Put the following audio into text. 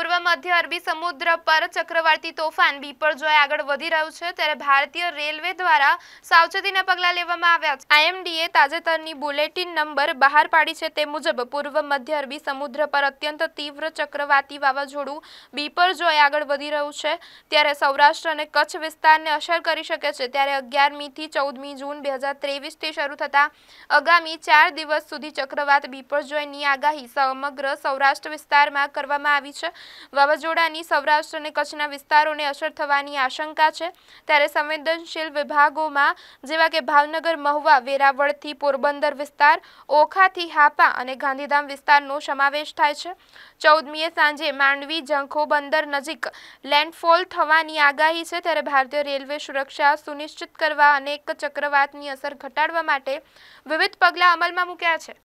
પૂર્વ મધ્ય અરબી સમુદ્ર પર ચક્રવાર્તી તોફાન બીપરજોય આગળ વધી રહ્યું છે ત્યારે ભારતીય રેલવે દ્વારા સાવચેતીના પગલાં લેવામાં આવ્યા છે આઈએમડીએ તાજેતરની બુલેટિન નંબર બહાર પાડી છે તે મુજબ પૂર્વ મધ્ય અરબી સમુદ્ર પર અત્યંત તીવ્ર ચક્રવાતી વાવાઝોડું બીપરજોય આગળ વધી રહ્યું છે ત્યારે સૌરાષ્ટ્ર અને કચ્છ વિસ્તારને અસર કરી શકે છે ત્યારે અગિયારમીથી ચૌદમી જૂન બે હજાર ત્રેવીસથી શરૂ થતાં આગામી ચાર દિવસ સુધી ચક્રવાત બીપરજોયની આગાહી સમગ્ર સૌરાષ્ટ્ર વિસ્તારમાં કરવામાં આવી છે વાવાઝોડાની સૌરાષ્ટ્ર અને કચ્છના વિસ્તારોને અસર થવાની આશંકા છે ત્યારે સંવેદનશીલ વિભાગોમાં જેવા કે ભાવનગર મહુવા વેરાવળથી પોરબંદર વિસ્તાર ઓખાથી હાપા અને ગાંધીધામ વિસ્તારનો સમાવેશ થાય છે ચૌદમીએ સાંજે માંડવી જંખો બંદર નજીક લેન્ડફોલ થવાની આગાહી છે ત્યારે ભારતીય રેલવે સુરક્ષા સુનિશ્ચિત કરવા અનેક ચક્રવાતની અસર ઘટાડવા માટે વિવિધ પગલાં અમલમાં મૂક્યા છે